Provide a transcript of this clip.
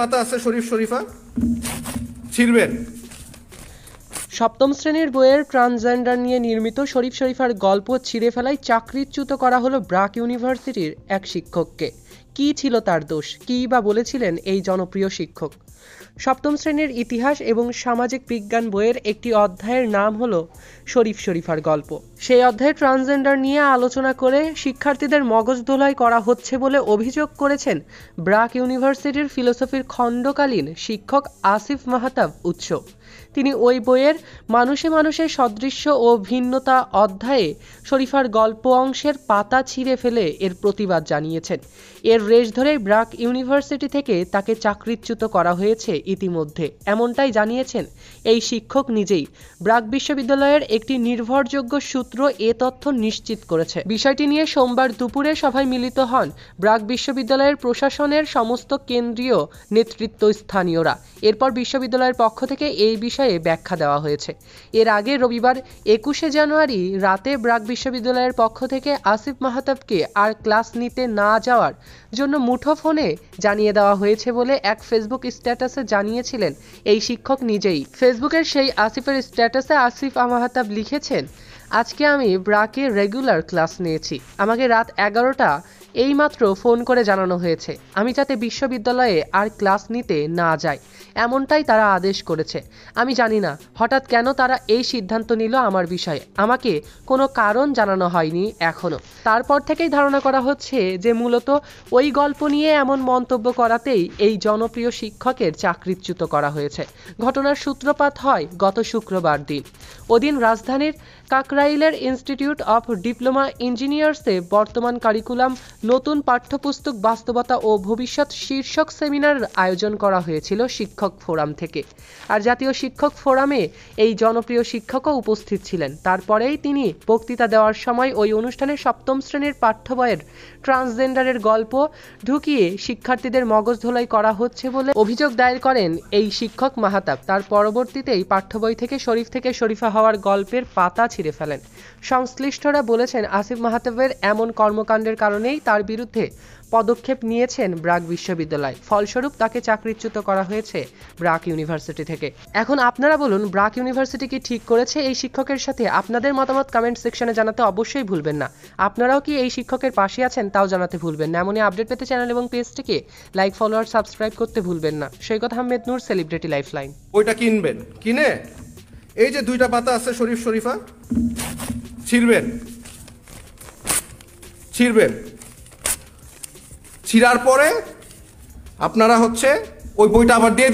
পাতা আছে শরীফ সপ্তম শ্রেণীর বইয়ের ট্রান্সজেন্ডার নিয়ে নির্মিত শরীফ শরীফার গল্প ছিঁড়ে ফেলায় চাকরিচ্যুত করা হলো ব্রাক ইউনিভার্সিটির এক শিক্ষককে কি ছিল তার দোষ কী বা বলেছিলেন এই জনপ্রিয় শিক্ষক সপ্তম শ্রেণীর ইতিহাস এবং সামাজিক বিজ্ঞান বইয়ের একটি অধ্যায়ের নাম হলো শরীফ শরীফার গল্প সেই অধ্যায়ে ট্রান্সজেন্ডার নিয়ে আলোচনা করে শিক্ষার্থীদের মগজ ধোলাই করা হচ্ছে বলে অভিযোগ করেছেন ব্রাক ইউনিভার্সিটির ফিলোসফির খণ্ডকালীন শিক্ষক আসিফ মাহাতাব উৎস তিনি ওই বইয়ের মানুষে মানুষের সদৃশ্য ও ভিন্নতা অধ্যায়ে শরীফার গল্প অংশের পাতা ছিঁড়ে ফেলে এর প্রতিবাদ জানিয়েছেন এর রেশ ধরেই ব্রাক ইউনিভার্সিটি থেকে তাকে চাকরিচ্যুত করা হয়েছে ইতিমধ্যে এমনটাই জানিয়েছেন এই শিক্ষক নিজেই ব্রাক বিশ্ববিদ্যালয়ের একটি নির্ভরযোগ্য সূত্র এ তথ্য নিশ্চিত করেছে বিষয়টি নিয়ে সোমবার দুপুরে সভায় মিলিত হন ব্রাক বিশ্ববিদ্যালয়ের প্রশাসনের সমস্ত কেন্দ্রীয় নেতৃত্ব স্থানীয়রা এরপর বিশ্ববিদ্যালয়ের পক্ষ থেকে এই বিষয়ে ব্যাখ্যা দেওয়া হয়েছে এর আগে রবিবার একুশে জানুয়ারি রাতে ব্রাক বিশ্ববিদ্যালয়ের পক্ষ থেকে আসিফ মাহাতাবকে আর ক্লাস নিতে না যাওয়ার জন্য মুঠোফোনে জানিয়ে দেওয়া হয়েছে বলে এক ফেসবুক স্ট্যাটাসে জানিয়েছিলেন এই শিক্ষক নিজেই ফেসবুকের সেই আসিফের স্ট্যাটাসে আসিফ আমাহাতাব লিখেছেন আজকে আমি ব্রাকে রেগুলার ক্লাস নিয়েছি আমাকে রাত এগারোটা এইমাত্র ফোন করে জানানো হয়েছে আমি যাতে বিশ্ববিদ্যালয়ে আর ক্লাস নিতে না যায় এমনটাই তারা আদেশ করেছে আমি জানি না হঠাৎ কেন তারা এই সিদ্ধান্ত নিল আমার বিষয়ে আমাকে কোনো কারণ জানানো হয়নি এখনও তারপর থেকেই ধারণা করা হচ্ছে যে মূলত ওই গল্প নিয়ে এমন মন্তব্য করাতেই এই জনপ্রিয় শিক্ষকের চাকরিচ্যুত করা হয়েছে ঘটনার সূত্রপাত হয় গত শুক্রবার দিন ওদিন রাজধানীর কাকরাইলের ইনস্টিটিউট অফ ডিপ্লোমা ইঞ্জিনিয়ার্সে বর্তমান কারিকুলাম নতুন পাঠ্যপুস্তক বাস্তবতা ও ভবিষ্যৎ শীর্ষক সেমিনার আয়োজন করা হয়েছিল শিক্ষক ফোরাম থেকে আর জাতীয় শিক্ষক ফোরামে এই জনপ্রিয় শিক্ষকও উপস্থিত ছিলেন তারপরেই তিনি বক্তৃতা দেওয়ার সময় ওই অনুষ্ঠানে সপ্তম শ্রেণীর পাঠ্যবয়ের ট্রান্সজেন্ডারের গল্প ঢুকিয়ে শিক্ষার্থীদের মগজ ধোলাই করা হচ্ছে বলে অভিযোগ দায়ের করেন এই শিক্ষক মাহাতাব তার পরবর্তীতেই এই পাঠ্যবই থেকে শরীফ থেকে শরীফা হওয়ার গল্পের পাতা ছিঁড়ে ফেলেন সংশ্লিষ্টরা বলেছেন আসিফ মাহাতাবের এমন কর্মকাণ্ডের কারণেই তা তার বিরুদ্ধে পদক্ষেপ নিয়েছেন ব্রাক বিশ্ববিদ্যালয় ফলস্বরূপ তাকে চাকরিচ্যুত করা হয়েছে ব্রাক ইউনিভার্সিটি থেকে এখন আপনারা বলুন ব্রাক ইউনিভার্সিটি কি ঠিক করেছে এই শিক্ষকের সাথে আপনাদের মতামত কমেন্ট সেকশনে জানাতে অবশ্যই ভুলবেন না আপনারাও কি এই শিক্ষকের পাশে আছেন তাও জানাতে ভুলবেন না এমনই আপডেট পেতে চ্যানেল এবং পেজটিকে লাইক ফলো আর সাবস্ক্রাইব করতে ভুলবেন না Saikat Ahmed Noor celebrity life line ওইটা কিনবেন কিনে এই যে দুইটা পাতা আছে শরীফ শরীফা ছিঁড়বেন ছিঁড়বেন ছিঁড়ার পরে আপনারা হচ্ছে ওই বইটা আবার দিয়ে